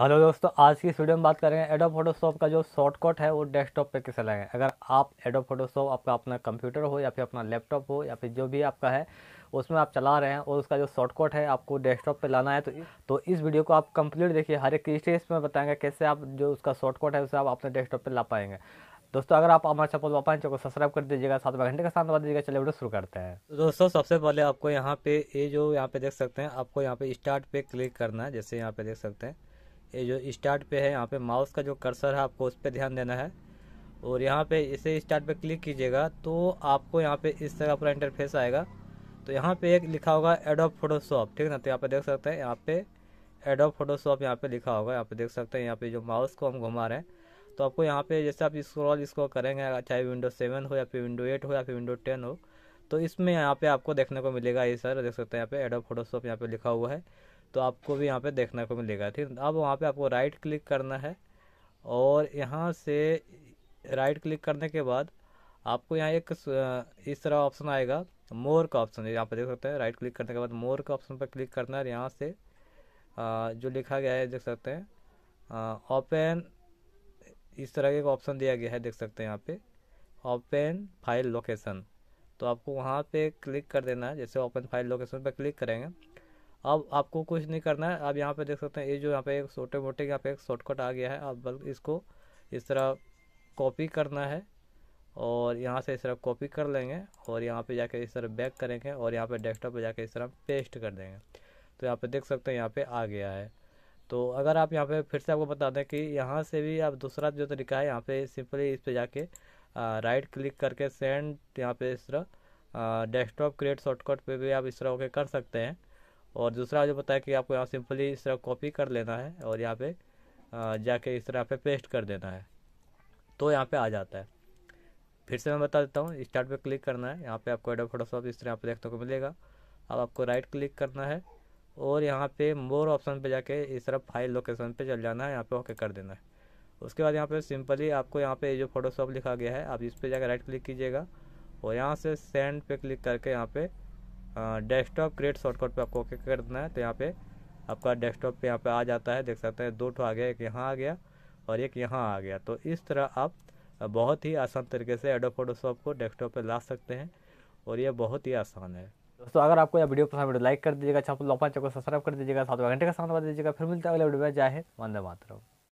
hello दोस्तों आज की इस वीडियो में बात करेंगे एडो फोटोशॉप का जो शॉर्टकट है वो डेस्कटॉप पे कैसे लगाएं अगर आप एडो फोटोशॉप आपका अपना कंप्यूटर हो या फिर अपना लैपटॉप हो या फिर जो भी आपका है उसमें आप चला रहे हैं और उसका जो शॉर्टकट है आपको डेस्कटॉप पे लाना है तो तो इस वीडियो को आप कंप्लीट देखिए हर एक स्टेज में बताएंगे कैसे आप जो उसका शॉर्टकट है उसे आप अपने डेस्कटॉप पर ला पाएंगे दोस्तों अगर आप हमारे चैनल पापा चौक को सब्सक्राइब कर दीजिएगा सात घंटे का साथ बता दीजिएगा चलिए वीडियो शुरू करते हैं तो दोस्तों सबसे पहले आपको यहाँ पे ये जो यहाँ पे देख सकते हैं आपको यहाँ पे स्टार्ट पे क्लिक करना है जैसे यहाँ पे देख सकते हैं ये जो स्टार्ट पे है यहाँ पे माउस का जो कर्सर है आपको उस पर ध्यान देना है और यहाँ पे इसे स्टार्ट पे क्लिक कीजिएगा तो आपको यहाँ पे इस तरह पूरा इंटरफेस आएगा तो यहाँ पे एक लिखा होगा एडोप फोटोशॉप ठीक है ना तो यहाँ पे देख सकते हैं यहाँ पे एडोप फोटोशॉप यहाँ पे लिखा होगा यहाँ पे देख सकते हैं यहाँ पे जो माउस को हम घुमा रहे हैं तो आपको यहाँ पे जैसे आप स्क्रॉल इसको करेंगे चाहे विंडो सेवन हो या फिर विंडो एट हो या फिर विंडो टेन हो तो इसमें यहाँ पे आपको देखने को मिलेगा ये सर देख सकते हैं यहाँ पे एडोप फोटोशॉप यहाँ पे लिखा हुआ है तो आपको भी यहाँ पे देखने को मिलेगा ठीक अब वहाँ पे आपको राइट क्लिक करना है और यहाँ से राइट क्लिक करने के बाद आपको यहाँ एक इस तरह ऑप्शन आएगा मोर का ऑप्शन यहाँ पे देख सकते हैं राइट क्लिक करने के बाद मोर का ऑप्शन पर क्लिक करना है और यहाँ से जो लिखा गया है देख सकते हैं ओपन इस तरह का एक ऑप्शन दिया गया है देख सकते हैं यहाँ पर ओपन फाइल लोकेशन तो आपको वहाँ पे क्लिक कर देना है जैसे ओपन फाइल लोकेशन पर क्लिक करेंगे अब आपको कुछ नहीं करना है अब यहाँ पे देख सकते हैं ये जो यहाँ पे एक छोटे मोटे यहाँ पे एक शॉर्टकट आ गया है आप बल्कि इसको इस तरह कॉपी करना है और यहाँ से इस तरह कॉपी कर लेंगे और यहाँ पे जाके इस तरह बैक करेंगे और यहाँ पे डेस्कटॉप पे जाके इस तरह पेस्ट कर देंगे तो यहाँ पे देख सकते हैं यहाँ पे आ गया है तो अगर आप यहाँ पे फिर से आपको बता दें कि यहाँ से भी आप दूसरा जो तरीका है यहाँ पे सिंपली इस पे जाके राइट क्लिक करके सेंड यहाँ पे इस तरह डेस्कटॉप क्रिएट शॉर्टकट पे भी आप इस तरह ओके कर सकते हैं और दूसरा जो बताया कि आपको यहाँ सिंपली इस तरह कॉपी कर लेना है और यहाँ पे जाके इस तरह पे पेस्ट कर देना है तो यहाँ पे आ जाता है फिर से मैं बता देता हूँ स्टार्ट पे क्लिक करना है यहाँ पे आपको एडोब फोटोशॉप इस तरह यहाँ पे देखने को मिलेगा अब आपको राइट क्लिक करना है और यहाँ पे मोर ऑप्शन पे जाके इस तरह फाइल लोकेशन पे चल जाना है यहाँ पे ओके कर देना है उसके बाद यहाँ पे सिंपली आपको यहाँ पे जो फोटोशॉप लिखा गया है आप इस पर जाकर राइट क्लिक कीजिएगा और यहाँ से सेंड पे क्लिक करके यहाँ पे डेस्कटॉप क्रिएट शॉर्टकट पे आपको ओके कर देना है तो यहाँ पे आपका डेस्कटॉप पे यहाँ पे आ जाता है देख सकते हैं दो ठो आ गया एक यहाँ आ गया और एक यहाँ आ गया तो इस तरह आप बहुत ही आसान तरीके से एडो फोटोशॉप को डेस्कटॉप पे ला सकते हैं और ये बहुत ही आसान है दोस्तों अगर आपको यह वीडियो पसंद वीडियो तो लाइक कर दीजिएगा चैनल को सब्सक्राइब कर दीजिएगा साथ में घंटे का साथ बता दीजिएगा फिर मिलता है अगले वीडियो में जाए वंदे मातरम